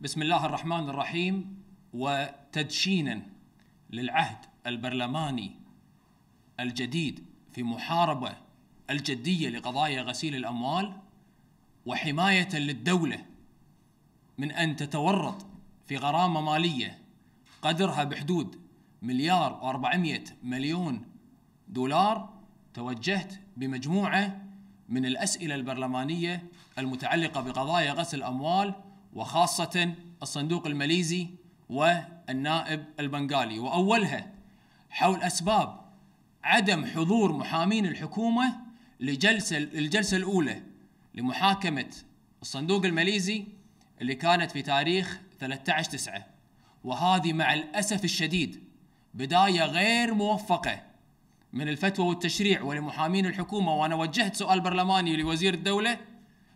بسم الله الرحمن الرحيم وتدشينا للعهد البرلماني الجديد في محاربه الجديه لقضايا غسيل الاموال وحمايه للدوله من ان تتورط في غرامه ماليه قدرها بحدود مليار و400 مليون دولار توجهت بمجموعه من الاسئله البرلمانيه المتعلقه بقضايا غسل الاموال وخاصة الصندوق الماليزي والنائب البنغالي وأولها حول أسباب عدم حضور محامين الحكومة لجلسة الجلسة الأولى لمحاكمة الصندوق الماليزي اللي كانت في تاريخ 13 9 وهذه مع الأسف الشديد بداية غير موفقة من الفتوى والتشريع ولمحامين الحكومة وأنا وجهت سؤال برلماني لوزير الدولة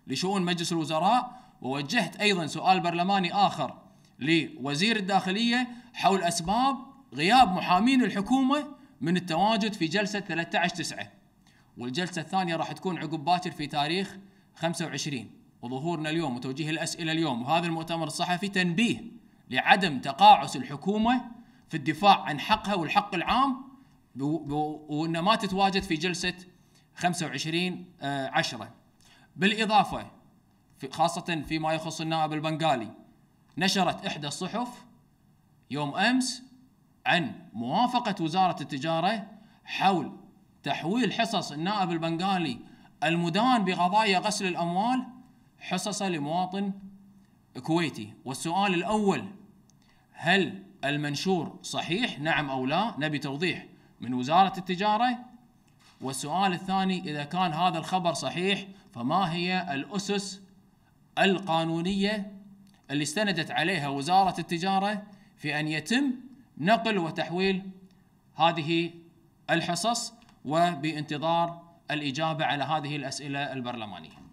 لشؤون مجلس الوزراء ووجهت أيضا سؤال برلماني آخر لوزير الداخلية حول أسباب غياب محامين الحكومة من التواجد في جلسة 13 9 والجلسة الثانية راح تكون عقب باكر في تاريخ 25 وظهورنا اليوم وتوجيه الأسئلة اليوم وهذا المؤتمر الصحفي تنبيه لعدم تقاعس الحكومة في الدفاع عن حقها والحق العام وأن ما تتواجد في جلسة 25 10 آه، بالإضافة في خاصة فيما يخص النائب البنغالي نشرت إحدى الصحف يوم أمس عن موافقة وزارة التجارة حول تحويل حصص النائب البنغالي المدان بقضايا غسل الأموال حصصه لمواطن كويتي والسؤال الأول هل المنشور صحيح نعم أو لا نبي توضيح من وزارة التجارة والسؤال الثاني إذا كان هذا الخبر صحيح فما هي الأسس القانونية اللي استندت عليها وزارة التجارة في أن يتم نقل وتحويل هذه الحصص وبانتظار الإجابة على هذه الأسئلة البرلمانية